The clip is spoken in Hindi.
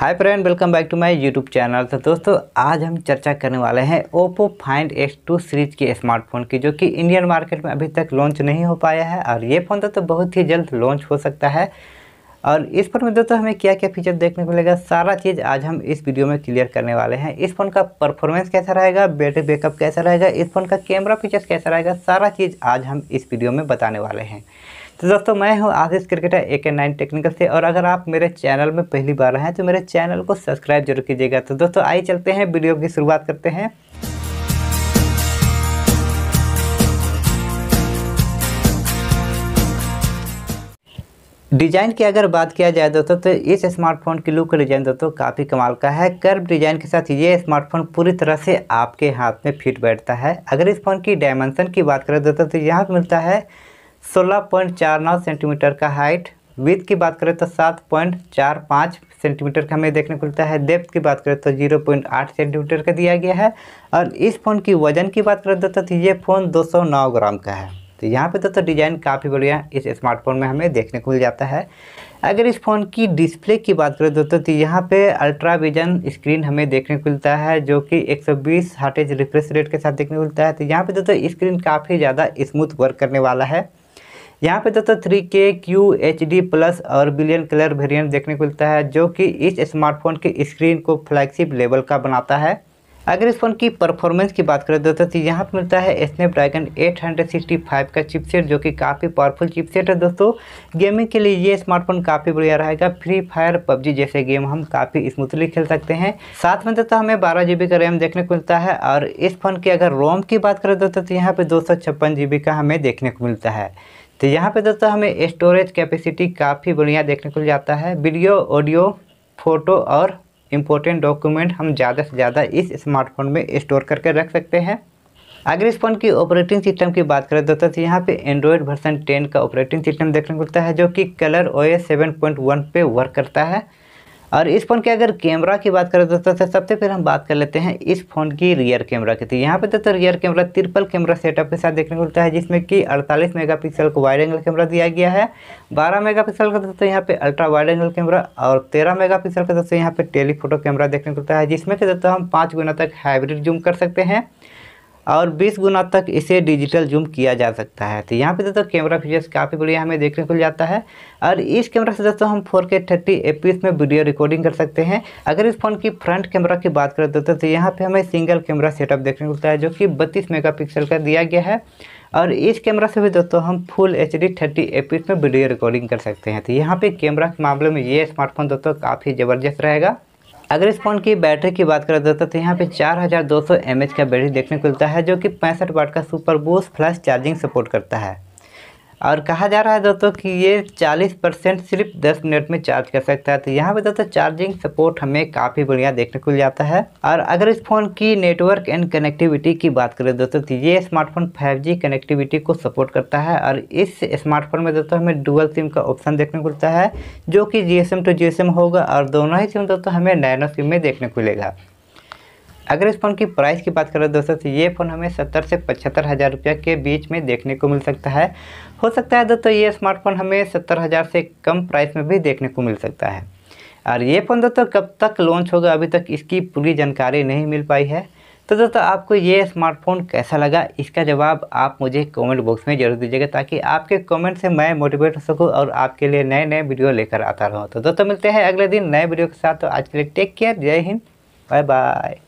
hi friend welcome back to my YouTube channel तो दोस्तों आज हम चर्चा करने वाले हैं Oppo find X two series के स्मार्टफोन की जो कि इंडियन मार्केट में अभी तक लॉन्च नहीं हो पाया है और ये फ़ोन तो, तो बहुत ही जल्द लॉन्च हो सकता है और इस फोन में दोस्तों हमें क्या क्या फीचर देखने को मिलेगा सारा चीज़ आज हम इस वीडियो में क्लियर करने वाले हैं इस फोन का परफॉर्मेंस कैसा रहेगा बैटरी बैकअप कैसा रहेगा इस फोन का कैमरा फीचर्स कैसा रहेगा सारा चीज़ आज हम इस वीडियो में बताने वाले हैं तो दोस्तों मैं हूं आशीष क्रिकेटर ए के नाइन टेक्निकल से और अगर आप मेरे चैनल में पहली बार हैं तो मेरे चैनल को सब्सक्राइब जरूर कीजिएगा तो दोस्तों आइए चलते हैं वीडियो की शुरुआत करते हैं डिज़ाइन की अगर बात किया जाए दोस्तों तो इस स्मार्टफोन की लुक डिज़ाइन दोस्तों काफ़ी कमाल का है कर्व डिज़ाइन के साथ ये स्मार्टफोन पूरी तरह से आपके हाथ में फिट बैठता है अगर इस फोन की डायमेंशन की बात करें दोस्तों तो यहाँ मिलता है सोलह पॉइंट चार नौ सेंटीमीटर का हाइट विथ की बात करें तो सात पॉइंट चार पाँच सेंटीमीटर का हमें देखने को मिलता है डेप्थ की बात करें तो जीरो पॉइंट आठ सेंटीमीटर का दिया गया है और इस फ़ोन की वजन की बात करें दोस्तों तो ये फ़ोन दो सौ नौ ग्राम का है तो यहाँ पे तो, तो डिज़ाइन काफ़ी बढ़िया इस स्मार्टफोन में हमें देखने को मिल जाता है अगर इस फ़ोन की डिस्प्ले की बात करें दोस्तों तो यहाँ पे अल्ट्रा विजन स्क्रीन हमें देखने को मिलता है जो कि 120 सौ बीस हार्टेज रिफ्रेश रेट के साथ देखने को मिलता है तो यहाँ पे दोस्तों तो स्क्रीन काफ़ी ज़्यादा स्मूथ वर्क करने वाला है यहाँ पे दोस्तों three K Q H D plus और बिलियन कलर वेरिएंट देखने को मिलता है जो कि इस स्मार्टफोन की स्क्रीन को फ्लैगशिप लेवल का बनाता है अगर इस फोन की परफॉर्मेंस की बात करें दोस्तों तो यहाँ पर मिलता है स्नैपड्रैगन 865 का चिपसेट जो कि काफ़ी पावरफुल चिपसेट है दोस्तों गेमिंग के लिए ये स्मार्टफोन काफ़ी बढ़िया रहेगा फ्री फायर पबजी जैसे गेम हम काफ़ी स्मूथली खेल सकते हैं साथ में दोस्तों हमें बारह जी का रैम देखने को मिलता है और इस फोन की अगर रोम की बात करें दोस्तों तो यहाँ पर दो सौ का हमें देखने को मिलता है तो यहाँ पे दोस्तों हमें स्टोरेज कैपेसिटी काफ़ी बढ़िया देखने को जाता है वीडियो ऑडियो फ़ोटो और इम्पोर्टेंट डॉक्यूमेंट हम ज़्यादा से ज़्यादा इस स्मार्टफोन में स्टोर करके रख सकते हैं अगर इस फ़ोन की ऑपरेटिंग सिस्टम की बात करें दोस्तों तो यहाँ पे एंड्रॉयड वर्सन 10 का ऑपरेटिंग सिस्टम देखने को मिलता है जो कि कलर ओ एस सेवन पे वर्क करता है और इस फ़ोन के अगर कैमरा की बात करें दोस्तों तो सबसे पहले हम बात कर लेते हैं इस फ़ोन की रियर कैमरा की तो यहाँ पे दोस्तों तो rear camera triple camera setup के साथ देखने को मिलता है जिसमें कि 48 मेगापिक्सल का वाइड एंगल कैमरा दिया गया है 12 मेगापिक्सल का दोस्तों तो यहाँ पे अल्ट्रा वाइड एंगल कैमरा और तेरह मेगा का दोस्तों तो यहाँ पे टेलीफोटो कैमरा देखने को मिलता है जिसमें कि दोस्तों हम पाँच गुना तक हाइब्रिड जूम कर सकते हैं और 20 गुना तक इसे डिजिटल जूम किया जा सकता है तो यहाँ पे दोस्तों कैमरा फीचर्स काफ़ी बढ़िया हमें देखने को मिल जाता है और इस कैमरा से दोस्तों हम फोर के थर्टी में वीडियो रिकॉर्डिंग कर सकते हैं अगर इस फ़ोन की फ्रंट कैमरा की बात करें दोस्तों तो यहाँ पर हमें सिंगल कैमरा सेटअप देखने को मिलता है जो कि बत्तीस मेगा का दिया गया है और इस कैमरा से भी दोस्तों हम फुल एच डी थर्टी में वीडियो रिकॉर्डिंग कर सकते हैं तो यहाँ पे कैमरा के मामले में ये स्मार्टफोन दोस्तों काफ़ी ज़बरदस्त रहेगा अगर इस फ़ोन की बैटरी की बात करें दोस्तों तो यहाँ पे 4200 हज़ार का बैटरी देखने को मिलता है जो कि पैंसठ वाट का super boost flash charging support करता है और कहा जा रहा है दोस्तों कि ये 40 परसेंट सिर्फ 10 मिनट में चार्ज कर सकता है तो यहाँ पे दोस्तों चार्जिंग सपोर्ट हमें काफ़ी बढ़िया देखने को मिल जाता है और अगर इस फ़ोन की नेटवर्क एंड कनेक्टिविटी की बात करें दोस्तों तो ये स्मार्टफोन 5G कनेक्टिविटी को सपोर्ट करता है और इस स्मार्टफोन में दोस्तों हमें डुअल सिम का ऑप्शन देखने को मिलता है जो कि जी टू जी होगा और दोनों ही सिम दोस्तों हमें नैनो सिम में देखने को मिलेगा अगर इस फ़ोन की प्राइस की बात करें तो दोस्तों तो ये फ़ोन हमें सत्तर से पचहत्तर हज़ार रुपये के बीच में देखने को मिल सकता है हो सकता है दोस्तों ये स्मार्टफोन हमें सत्तर हज़ार से कम प्राइस में भी देखने को मिल सकता है और ये फ़ोन दोस्तों कब तक लॉन्च होगा अभी तक इसकी पूरी जानकारी नहीं मिल पाई है तो दोस्तों आपको ये स्मार्टफोन कैसा लगा इसका जवाब आप मुझे कमेंट बॉक्स में जरूर दीजिएगा ताकि आपके कमेंट से मैं मोटिवेट हो सकूँ और आपके लिए नए नए वीडियो लेकर आता रहूँ तो दोस्तों मिलते हैं अगले दिन नए वीडियो के साथ तो आज के लिए टेक केयर जय हिंद बाय बाय